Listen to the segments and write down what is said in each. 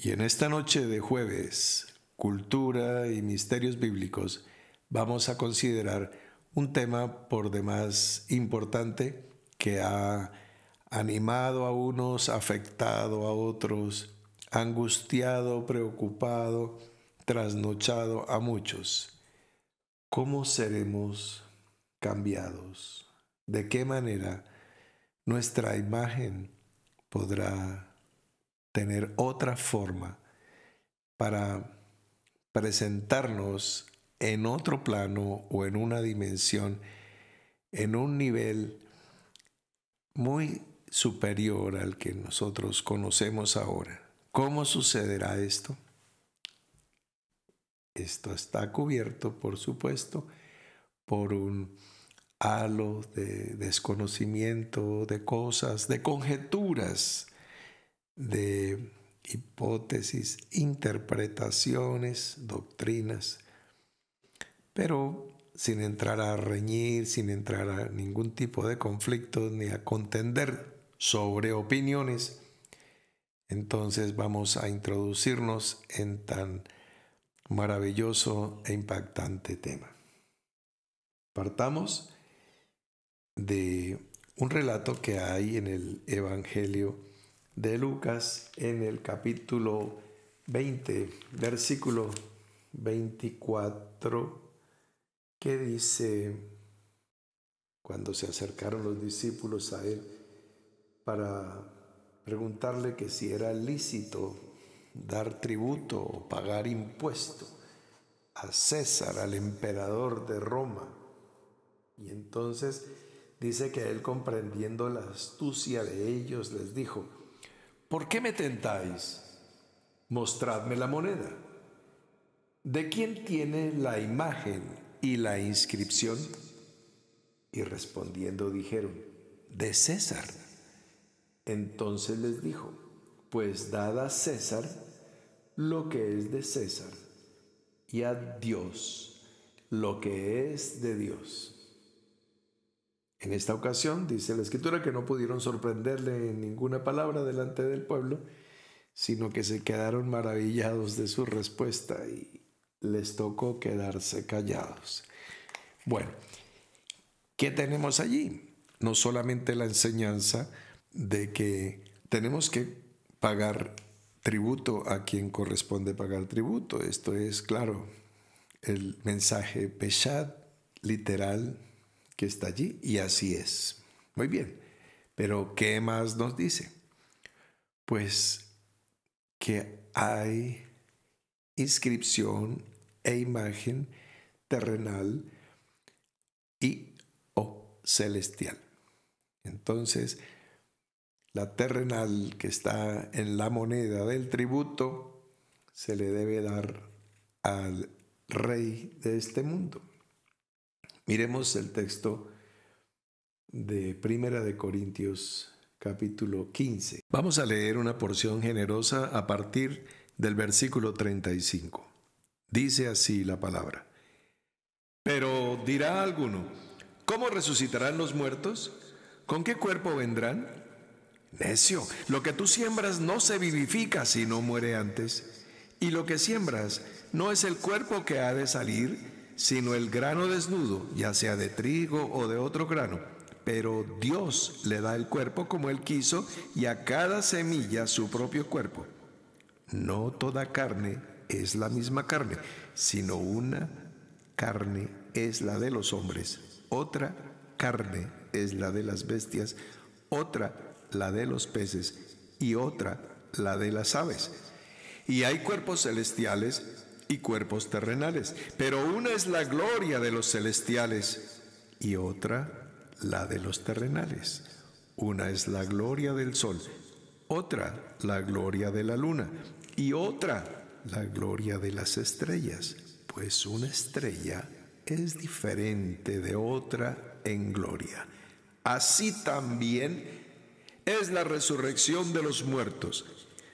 Y en esta noche de jueves, cultura y misterios bíblicos, vamos a considerar un tema por demás importante que ha animado a unos, afectado a otros, angustiado, preocupado, trasnochado a muchos. ¿Cómo seremos cambiados? ¿De qué manera nuestra imagen podrá tener otra forma para presentarnos en otro plano o en una dimensión, en un nivel muy superior al que nosotros conocemos ahora. ¿Cómo sucederá esto? Esto está cubierto, por supuesto, por un halo de desconocimiento de cosas, de conjeturas de hipótesis, interpretaciones, doctrinas, pero sin entrar a reñir, sin entrar a ningún tipo de conflicto ni a contender sobre opiniones. Entonces vamos a introducirnos en tan maravilloso e impactante tema. Partamos de un relato que hay en el Evangelio de Lucas en el capítulo 20, versículo 24, que dice, cuando se acercaron los discípulos a él para preguntarle que si era lícito dar tributo o pagar impuesto a César, al emperador de Roma. Y entonces dice que él comprendiendo la astucia de ellos les dijo, ¿Por qué me tentáis? Mostradme la moneda. ¿De quién tiene la imagen y la inscripción? Y respondiendo dijeron, de César. Entonces les dijo, pues dad a César lo que es de César y a Dios lo que es de Dios. En esta ocasión dice la escritura que no pudieron sorprenderle en ninguna palabra delante del pueblo, sino que se quedaron maravillados de su respuesta y les tocó quedarse callados. Bueno, ¿qué tenemos allí? No solamente la enseñanza de que tenemos que pagar tributo a quien corresponde pagar tributo. Esto es, claro, el mensaje Peshat literal que está allí y así es. Muy bien, pero ¿qué más nos dice? Pues que hay inscripción e imagen terrenal y o celestial. Entonces, la terrenal que está en la moneda del tributo se le debe dar al rey de este mundo. Miremos el texto de Primera de Corintios capítulo 15. Vamos a leer una porción generosa a partir del versículo 35. Dice así la palabra. Pero dirá alguno, ¿cómo resucitarán los muertos? ¿Con qué cuerpo vendrán? Necio, lo que tú siembras no se vivifica si no muere antes. Y lo que siembras no es el cuerpo que ha de salir, sino el grano desnudo, ya sea de trigo o de otro grano. Pero Dios le da el cuerpo como Él quiso y a cada semilla su propio cuerpo. No toda carne es la misma carne, sino una carne es la de los hombres, otra carne es la de las bestias, otra la de los peces y otra la de las aves. Y hay cuerpos celestiales y cuerpos terrenales, pero una es la gloria de los celestiales y otra la de los terrenales. Una es la gloria del sol, otra la gloria de la luna y otra la gloria de las estrellas, pues una estrella es diferente de otra en gloria. Así también es la resurrección de los muertos.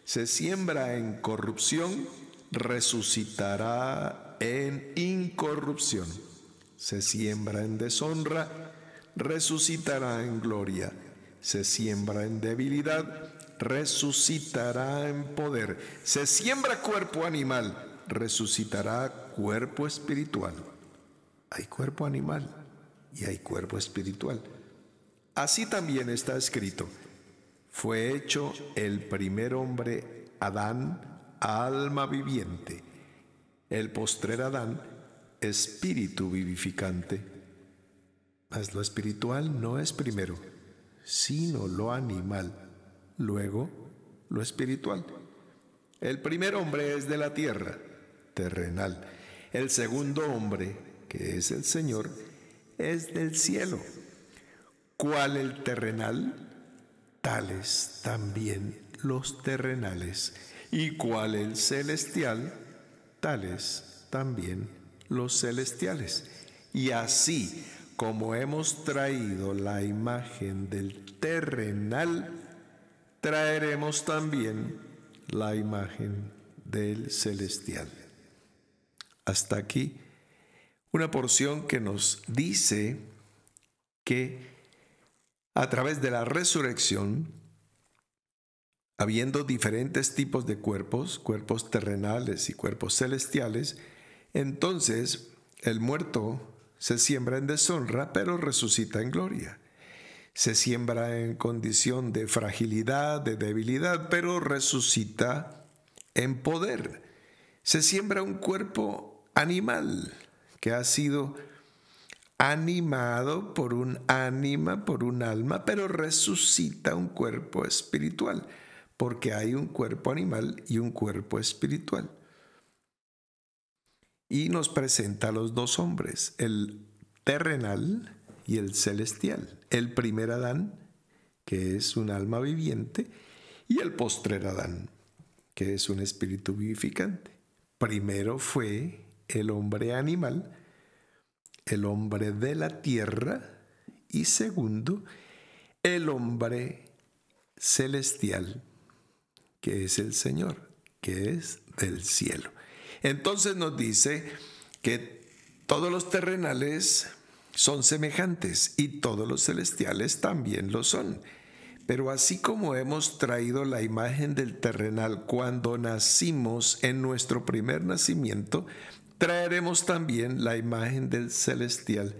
Se siembra en corrupción, resucitará en incorrupción. Se siembra en deshonra, resucitará en gloria. Se siembra en debilidad, resucitará en poder. Se siembra cuerpo animal, resucitará cuerpo espiritual. Hay cuerpo animal y hay cuerpo espiritual. Así también está escrito. Fue hecho el primer hombre, Adán, alma viviente, el postrer Adán, espíritu vivificante. Mas lo espiritual no es primero, sino lo animal, luego lo espiritual. El primer hombre es de la tierra, terrenal. El segundo hombre, que es el Señor, es del cielo. ¿Cuál el terrenal? Tales también los terrenales y cual el celestial, tales también los celestiales. Y así como hemos traído la imagen del terrenal, traeremos también la imagen del celestial. Hasta aquí una porción que nos dice que a través de la resurrección, Habiendo diferentes tipos de cuerpos, cuerpos terrenales y cuerpos celestiales, entonces el muerto se siembra en deshonra, pero resucita en gloria. Se siembra en condición de fragilidad, de debilidad, pero resucita en poder. Se siembra un cuerpo animal que ha sido animado por un ánima, por un alma, pero resucita un cuerpo espiritual porque hay un cuerpo animal y un cuerpo espiritual. Y nos presenta a los dos hombres, el terrenal y el celestial. El primer Adán, que es un alma viviente, y el postrer Adán, que es un espíritu vivificante. Primero fue el hombre animal, el hombre de la tierra, y segundo, el hombre celestial que es el Señor, que es del cielo. Entonces nos dice que todos los terrenales son semejantes y todos los celestiales también lo son. Pero así como hemos traído la imagen del terrenal cuando nacimos en nuestro primer nacimiento, traeremos también la imagen del celestial.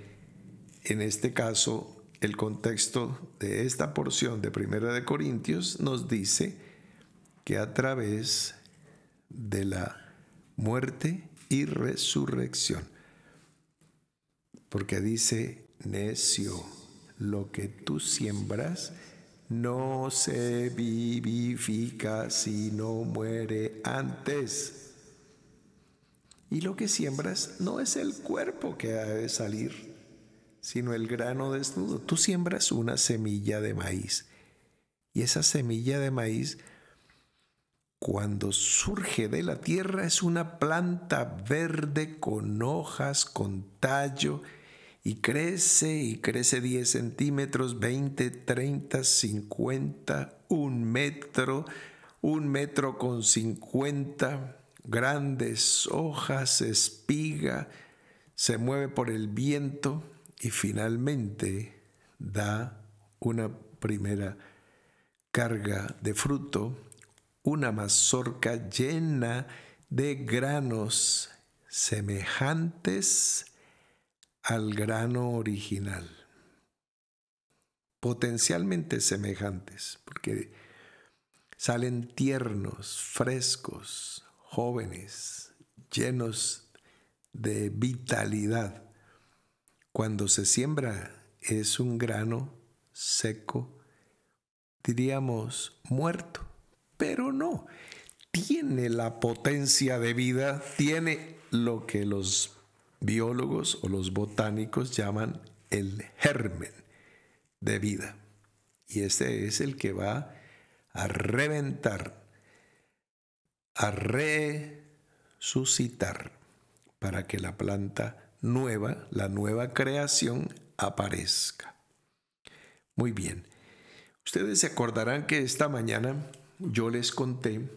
En este caso, el contexto de esta porción de Primera de Corintios nos dice que a través de la muerte y resurrección. Porque dice, necio, lo que tú siembras no se vivifica si no muere antes. Y lo que siembras no es el cuerpo que ha de salir, sino el grano desnudo. Tú siembras una semilla de maíz y esa semilla de maíz cuando surge de la tierra es una planta verde con hojas, con tallo, y crece y crece 10 centímetros, 20, 30, 50, un metro, un metro con 50, grandes hojas, espiga, se mueve por el viento y finalmente da una primera carga de fruto una mazorca llena de granos semejantes al grano original. Potencialmente semejantes, porque salen tiernos, frescos, jóvenes, llenos de vitalidad. Cuando se siembra es un grano seco, diríamos muerto pero no. Tiene la potencia de vida, tiene lo que los biólogos o los botánicos llaman el germen de vida. Y este es el que va a reventar, a resucitar, para que la planta nueva, la nueva creación, aparezca. Muy bien. Ustedes se acordarán que esta mañana yo les conté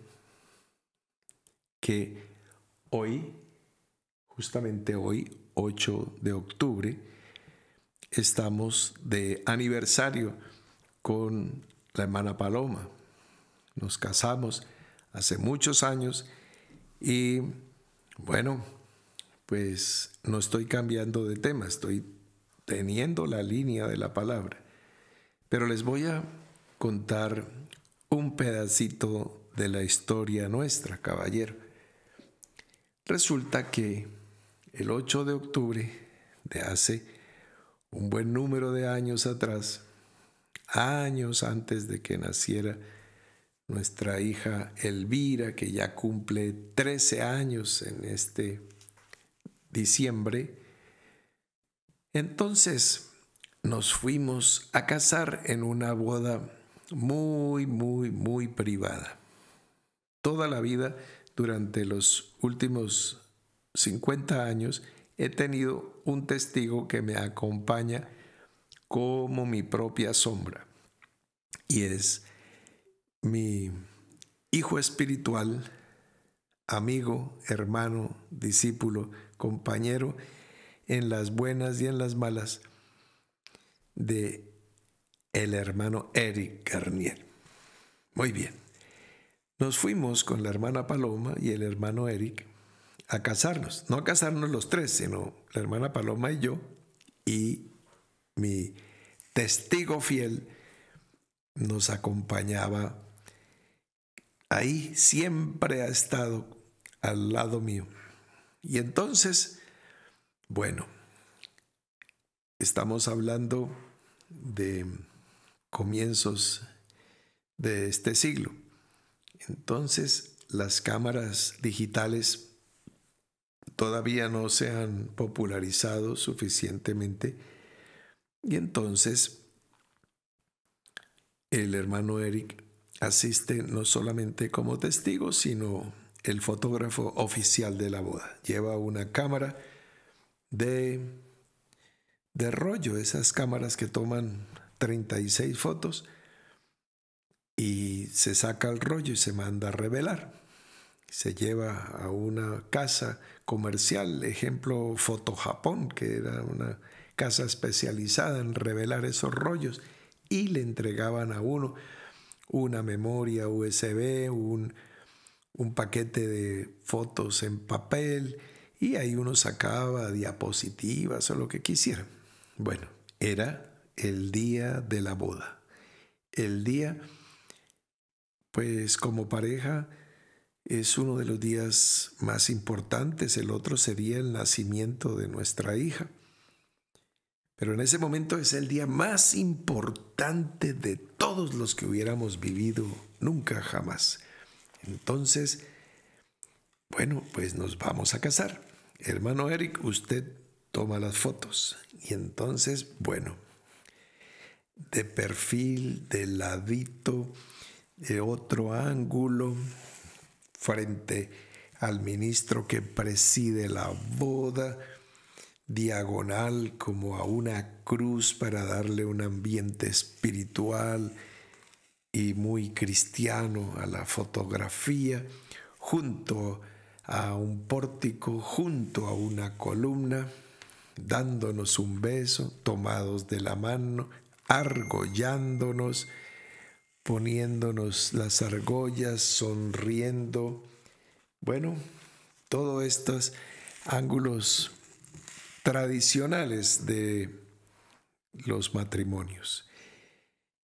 que hoy, justamente hoy, 8 de octubre, estamos de aniversario con la hermana Paloma. Nos casamos hace muchos años y bueno, pues no estoy cambiando de tema, estoy teniendo la línea de la palabra. Pero les voy a contar un pedacito de la historia nuestra, caballero. Resulta que el 8 de octubre de hace un buen número de años atrás, años antes de que naciera nuestra hija Elvira, que ya cumple 13 años en este diciembre, entonces nos fuimos a casar en una boda muy, muy, muy privada. Toda la vida, durante los últimos 50 años, he tenido un testigo que me acompaña como mi propia sombra. Y es mi hijo espiritual, amigo, hermano, discípulo, compañero, en las buenas y en las malas, de el hermano Eric Garnier. Muy bien. Nos fuimos con la hermana Paloma y el hermano Eric a casarnos. No a casarnos los tres, sino la hermana Paloma y yo y mi testigo fiel nos acompañaba. Ahí siempre ha estado al lado mío. Y entonces, bueno, estamos hablando de comienzos de este siglo. Entonces, las cámaras digitales todavía no se han popularizado suficientemente y entonces el hermano Eric asiste no solamente como testigo, sino el fotógrafo oficial de la boda. Lleva una cámara de, de rollo, esas cámaras que toman 36 fotos y se saca el rollo y se manda a revelar. Se lleva a una casa comercial, ejemplo Foto Japón, que era una casa especializada en revelar esos rollos y le entregaban a uno una memoria USB, un, un paquete de fotos en papel y ahí uno sacaba diapositivas o lo que quisiera. Bueno, era el día de la boda. El día, pues como pareja, es uno de los días más importantes. El otro sería el nacimiento de nuestra hija. Pero en ese momento es el día más importante de todos los que hubiéramos vivido nunca jamás. Entonces, bueno, pues nos vamos a casar. Hermano Eric, usted toma las fotos. Y entonces, bueno, de perfil, de ladito, de otro ángulo, frente al ministro que preside la boda, diagonal como a una cruz para darle un ambiente espiritual y muy cristiano a la fotografía, junto a un pórtico, junto a una columna, dándonos un beso, tomados de la mano, argollándonos, poniéndonos las argollas, sonriendo. Bueno, todos estos ángulos tradicionales de los matrimonios.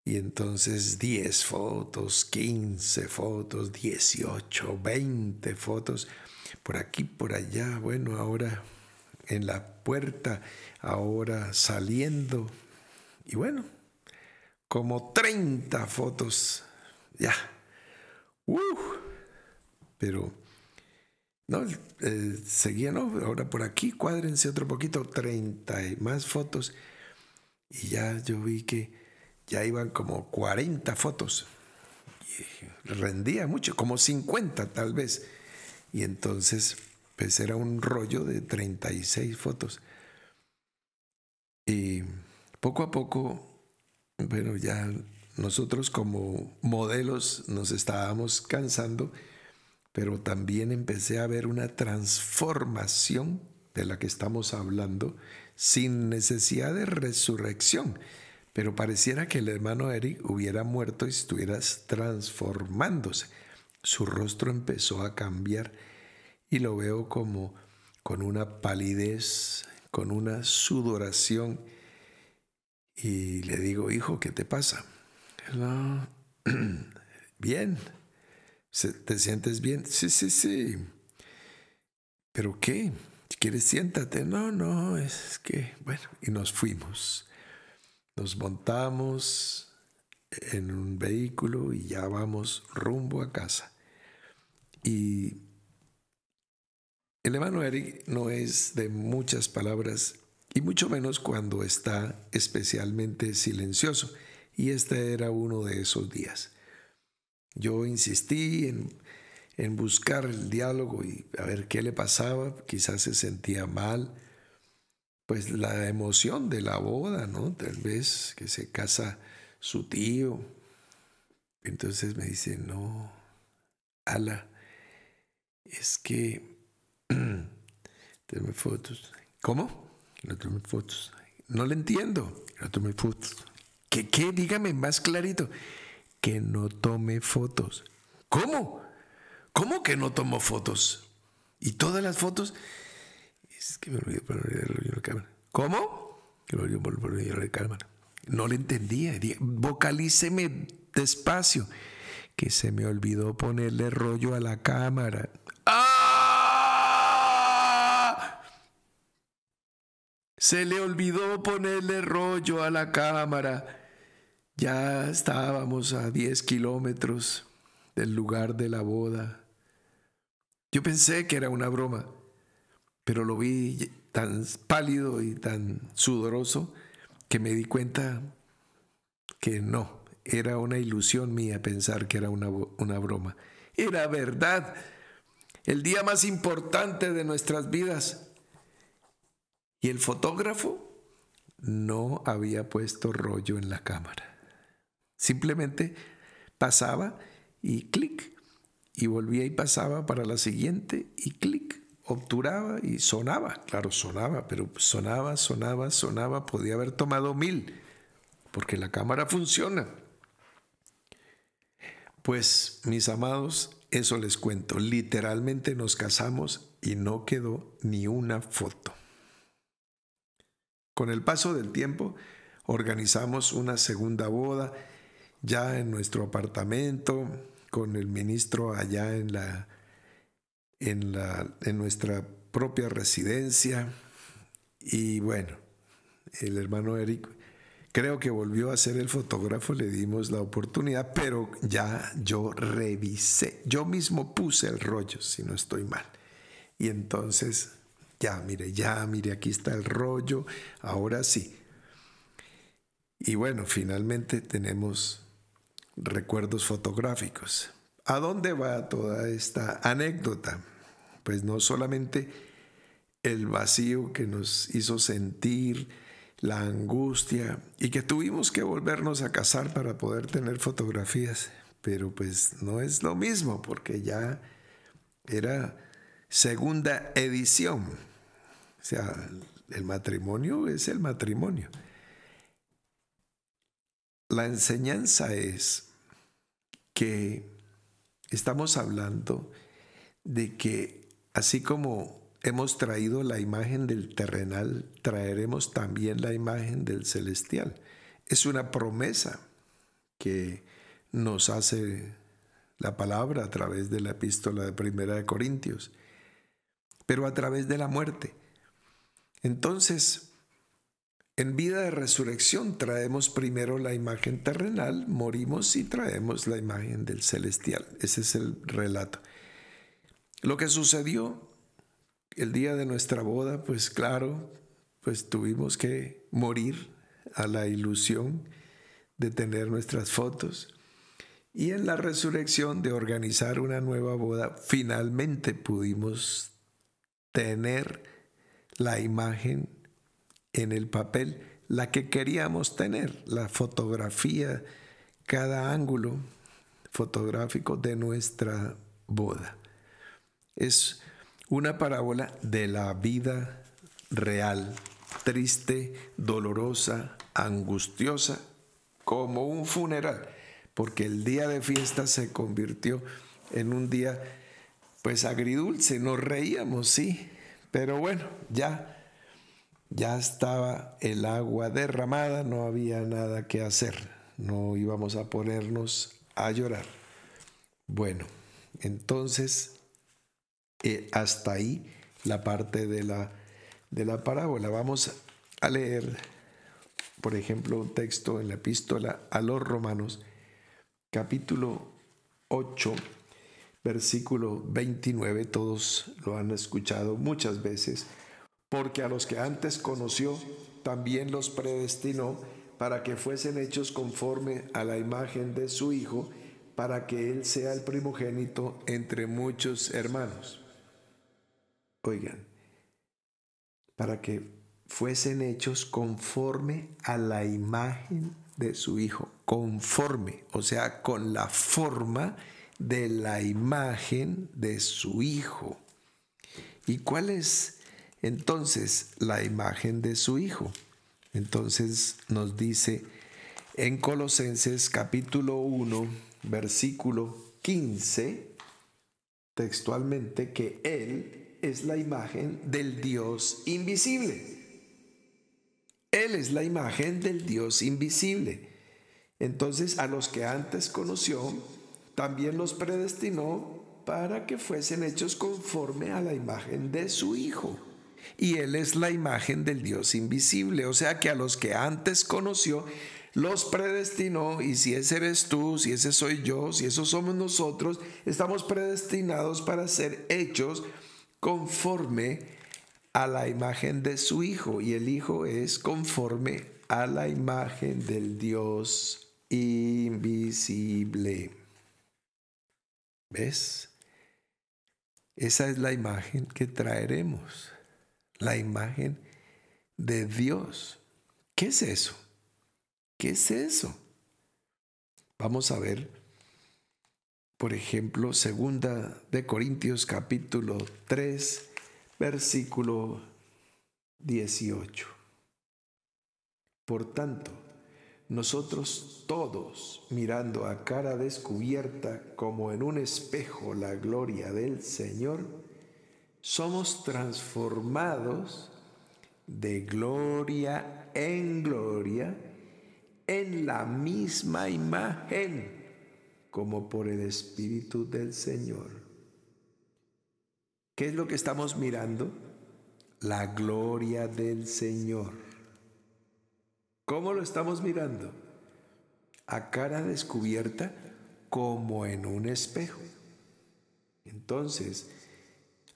Y entonces 10 fotos, 15 fotos, 18, 20 fotos, por aquí, por allá, bueno, ahora en la puerta, ahora saliendo. Y bueno, como 30 fotos. Ya. Uh. pero, no, seguía, ¿no? Ahora por aquí, cuádrense otro poquito, 30 más fotos. Y ya yo vi que ya iban como 40 fotos. rendía mucho, como 50 tal vez. Y entonces, pues era un rollo de 36 fotos. Y poco a poco bueno, ya nosotros como modelos nos estábamos cansando, pero también empecé a ver una transformación de la que estamos hablando sin necesidad de resurrección. Pero pareciera que el hermano Eric hubiera muerto y estuvieras transformándose. Su rostro empezó a cambiar y lo veo como con una palidez, con una sudoración y le digo, hijo, ¿qué te pasa? No, ah, bien. ¿Te sientes bien? Sí, sí, sí. ¿Pero qué? Si quieres, siéntate. No, no, es que, bueno, y nos fuimos. Nos montamos en un vehículo y ya vamos rumbo a casa. Y el hermano Eric no es de muchas palabras, y mucho menos cuando está especialmente silencioso. Y este era uno de esos días. Yo insistí en, buscar el diálogo y a ver qué le pasaba, quizás se sentía mal, pues la emoción de la boda, ¿no? Tal vez que se casa su tío. Entonces me dice, no, Ala, es que... fotos. ¿Cómo? no tomé fotos. No le entiendo, no tomé fotos. ¿Qué, qué? Dígame más clarito. Que no tome fotos. ¿Cómo? ¿Cómo que no tomo fotos? Y todas las fotos. Es que me olvidé a la cámara. ¿Cómo? Que me olvidé la cámara. No le entendía. Vocalíceme despacio. Que se me olvidó ponerle rollo a la cámara. Se le olvidó ponerle rollo a la cámara. Ya estábamos a 10 kilómetros del lugar de la boda. Yo pensé que era una broma, pero lo vi tan pálido y tan sudoroso que me di cuenta que no, era una ilusión mía pensar que era una, una broma. Era verdad, el día más importante de nuestras vidas. Y el fotógrafo no había puesto rollo en la cámara. Simplemente pasaba y clic, y volvía y pasaba para la siguiente y clic, obturaba y sonaba. Claro, sonaba, pero sonaba, sonaba, sonaba. Podía haber tomado mil, porque la cámara funciona. Pues, mis amados, eso les cuento. Literalmente nos casamos y no quedó ni una foto. Con el paso del tiempo organizamos una segunda boda ya en nuestro apartamento, con el ministro allá en, la, en, la, en nuestra propia residencia. Y bueno, el hermano Eric creo que volvió a ser el fotógrafo, le dimos la oportunidad, pero ya yo revisé, yo mismo puse el rollo, si no estoy mal. Y entonces ya, mire, ya, mire, aquí está el rollo, ahora sí. Y bueno, finalmente tenemos recuerdos fotográficos. ¿A dónde va toda esta anécdota? Pues no solamente el vacío que nos hizo sentir, la angustia y que tuvimos que volvernos a casar para poder tener fotografías, pero pues no es lo mismo porque ya era segunda edición. O sea, el matrimonio es el matrimonio. La enseñanza es que estamos hablando de que así como hemos traído la imagen del terrenal, traeremos también la imagen del celestial. Es una promesa que nos hace la palabra a través de la epístola de Primera de Corintios pero a través de la muerte. Entonces, en vida de resurrección traemos primero la imagen terrenal, morimos y traemos la imagen del celestial. Ese es el relato. Lo que sucedió el día de nuestra boda, pues claro, pues tuvimos que morir a la ilusión de tener nuestras fotos. Y en la resurrección de organizar una nueva boda, finalmente pudimos tener la imagen en el papel, la que queríamos tener, la fotografía, cada ángulo fotográfico de nuestra boda. Es una parábola de la vida real, triste, dolorosa, angustiosa, como un funeral, porque el día de fiesta se convirtió en un día pues agridulce, nos reíamos, sí, pero bueno, ya, ya estaba el agua derramada, no había nada que hacer, no íbamos a ponernos a llorar. Bueno, entonces, eh, hasta ahí la parte de la, de la parábola. Vamos a leer, por ejemplo, un texto en la epístola a los romanos, capítulo 8 versículo 29, todos lo han escuchado muchas veces, porque a los que antes conoció, también los predestinó para que fuesen hechos conforme a la imagen de su Hijo, para que Él sea el primogénito entre muchos hermanos. Oigan, para que fuesen hechos conforme a la imagen de su Hijo, conforme, o sea, con la forma de la imagen de su Hijo. ¿Y cuál es entonces la imagen de su Hijo? Entonces nos dice en Colosenses capítulo 1, versículo 15, textualmente, que Él es la imagen del Dios invisible. Él es la imagen del Dios invisible. Entonces a los que antes conoció, también los predestinó para que fuesen hechos conforme a la imagen de su Hijo. Y Él es la imagen del Dios invisible, o sea que a los que antes conoció, los predestinó, y si ese eres tú, si ese soy yo, si esos somos nosotros, estamos predestinados para ser hechos conforme a la imagen de su Hijo, y el Hijo es conforme a la imagen del Dios invisible. ¿Ves? Esa es la imagen que traeremos, la imagen de Dios. ¿Qué es eso? ¿Qué es eso? Vamos a ver, por ejemplo, segunda de Corintios capítulo 3, versículo 18. Por tanto, nosotros todos, mirando a cara descubierta como en un espejo la gloria del Señor, somos transformados de gloria en gloria en la misma imagen, como por el Espíritu del Señor. ¿Qué es lo que estamos mirando? La gloria del Señor. ¿Cómo lo estamos mirando? A cara descubierta como en un espejo. Entonces,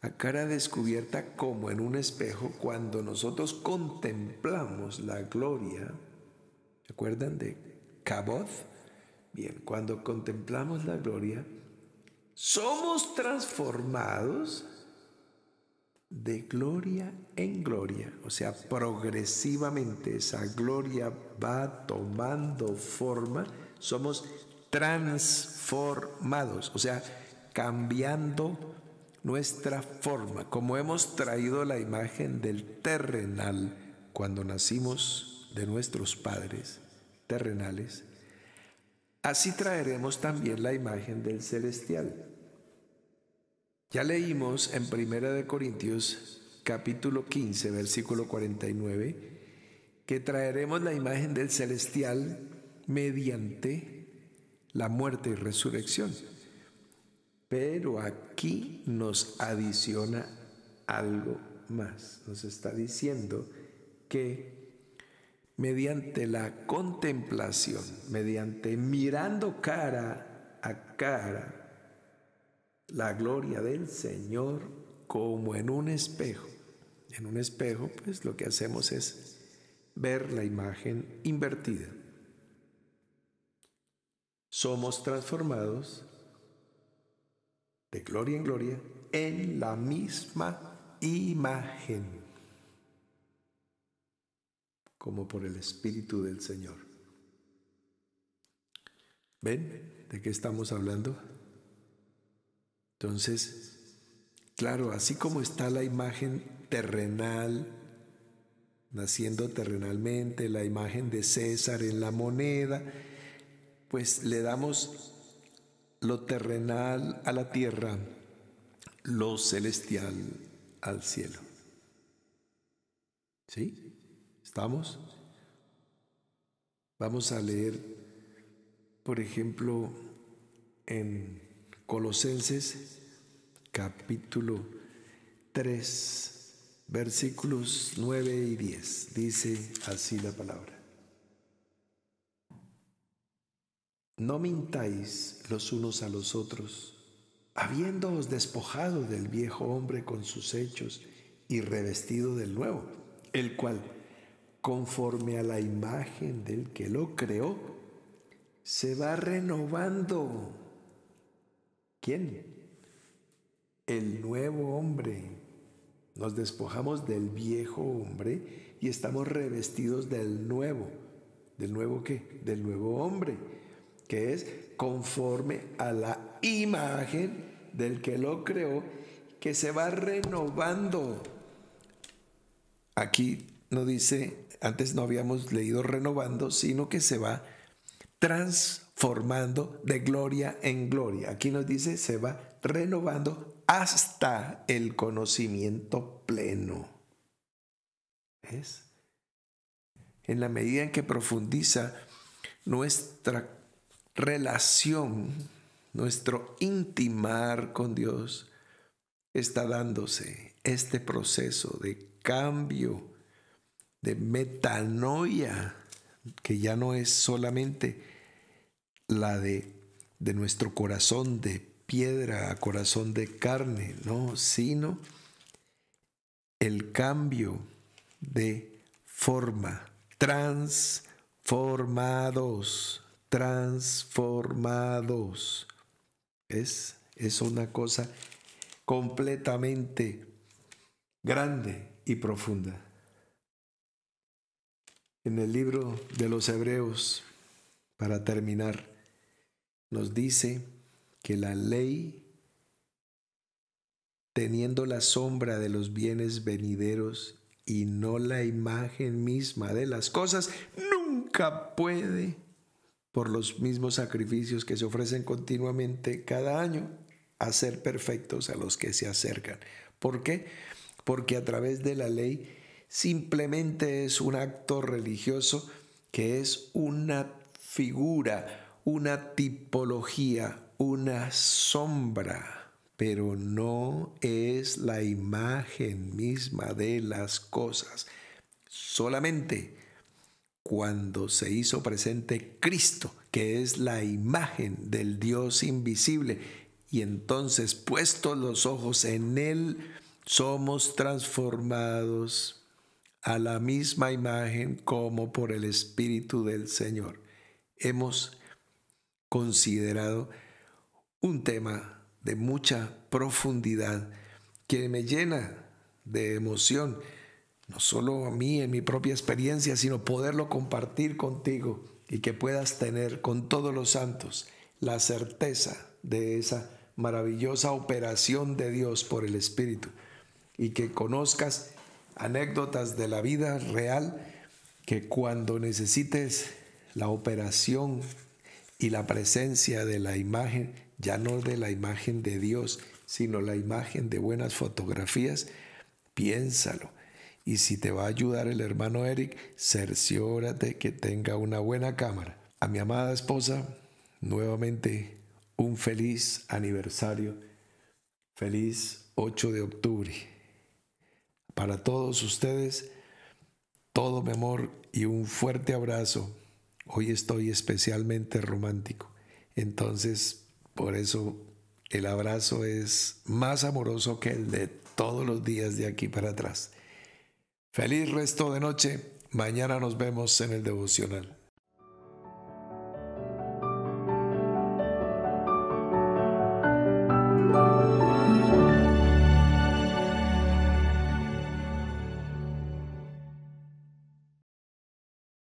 a cara descubierta como en un espejo, cuando nosotros contemplamos la gloria, ¿se acuerdan de caboz Bien, cuando contemplamos la gloria, somos transformados de gloria en gloria, o sea, progresivamente esa gloria va tomando forma, somos transformados, o sea, cambiando nuestra forma, como hemos traído la imagen del terrenal cuando nacimos de nuestros padres terrenales, así traeremos también la imagen del celestial. Ya leímos en 1 Corintios capítulo 15, versículo 49, que traeremos la imagen del celestial mediante la muerte y resurrección. Pero aquí nos adiciona algo más. Nos está diciendo que mediante la contemplación, mediante mirando cara a cara la gloria del Señor como en un espejo. En un espejo, pues lo que hacemos es ver la imagen invertida. Somos transformados de gloria en gloria en la misma imagen, como por el Espíritu del Señor. ¿Ven de qué estamos hablando? Entonces, claro, así como está la imagen terrenal, naciendo terrenalmente, la imagen de César en la moneda, pues le damos lo terrenal a la tierra, lo celestial al cielo. ¿Sí? ¿Estamos? Vamos a leer, por ejemplo, en Colosenses capítulo 3, versículos 9 y 10. Dice así la palabra. No mintáis los unos a los otros, habiéndoos despojado del viejo hombre con sus hechos y revestido del nuevo, el cual, conforme a la imagen del que lo creó, se va renovando ¿Quién? El nuevo hombre. Nos despojamos del viejo hombre y estamos revestidos del nuevo. ¿Del nuevo qué? Del nuevo hombre, que es conforme a la imagen del que lo creó, que se va renovando. Aquí nos dice, antes no habíamos leído renovando, sino que se va transformando formando de gloria en gloria. Aquí nos dice, se va renovando hasta el conocimiento pleno. ¿Ves? En la medida en que profundiza nuestra relación, nuestro intimar con Dios, está dándose este proceso de cambio, de metanoia, que ya no es solamente la de, de nuestro corazón de piedra a corazón de carne, no, sino el cambio de forma, transformados, transformados. Es, es una cosa completamente grande y profunda. En el libro de los Hebreos, para terminar, nos dice que la ley, teniendo la sombra de los bienes venideros y no la imagen misma de las cosas, nunca puede, por los mismos sacrificios que se ofrecen continuamente cada año, hacer perfectos a los que se acercan. ¿Por qué? Porque a través de la ley simplemente es un acto religioso que es una figura, una tipología, una sombra, pero no es la imagen misma de las cosas. Solamente cuando se hizo presente Cristo, que es la imagen del Dios invisible, y entonces puestos los ojos en Él, somos transformados a la misma imagen como por el Espíritu del Señor. Hemos considerado un tema de mucha profundidad que me llena de emoción, no solo a mí en mi propia experiencia, sino poderlo compartir contigo y que puedas tener con todos los santos la certeza de esa maravillosa operación de Dios por el Espíritu y que conozcas anécdotas de la vida real que cuando necesites la operación y la presencia de la imagen, ya no de la imagen de Dios, sino la imagen de buenas fotografías, piénsalo. Y si te va a ayudar el hermano Eric, cerciórate que tenga una buena cámara. A mi amada esposa, nuevamente un feliz aniversario. Feliz 8 de octubre. Para todos ustedes, todo mi amor y un fuerte abrazo. Hoy estoy especialmente romántico. Entonces, por eso el abrazo es más amoroso que el de todos los días de aquí para atrás. Feliz resto de noche. Mañana nos vemos en el devocional.